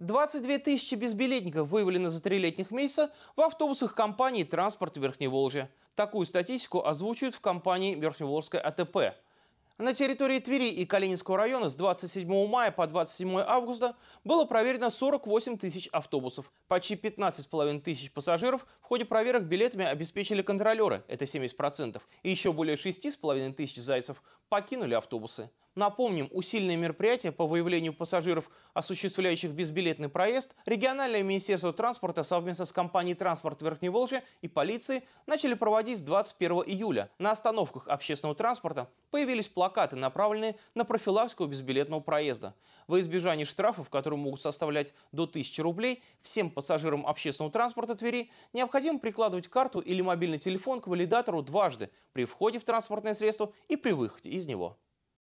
22 тысячи безбилетников выявлено за три летних месяца в автобусах компании «Транспорт Верхневолжья». Такую статистику озвучивают в компании «Верхневолжская АТП». На территории Твери и Калининского района с 27 мая по 27 августа было проверено 48 тысяч автобусов. Почти 15 половиной тысяч пассажиров в ходе проверок билетами обеспечили контролеры, это 70%, и еще более с половиной тысяч зайцев покинули автобусы. Напомним, усиленные мероприятия по выявлению пассажиров, осуществляющих безбилетный проезд, региональное министерство транспорта совместно с компанией «Транспорт Верхней Верхневолжья» и полицией начали проводить с 21 июля. На остановках общественного транспорта появились плакаты, направленные на профилактику безбилетного проезда. Во избежание штрафов, которые могут составлять до 1000 рублей, всем пассажирам общественного транспорта Твери необходимо прикладывать карту или мобильный телефон к валидатору дважды при входе в транспортное средство и при выходе из него.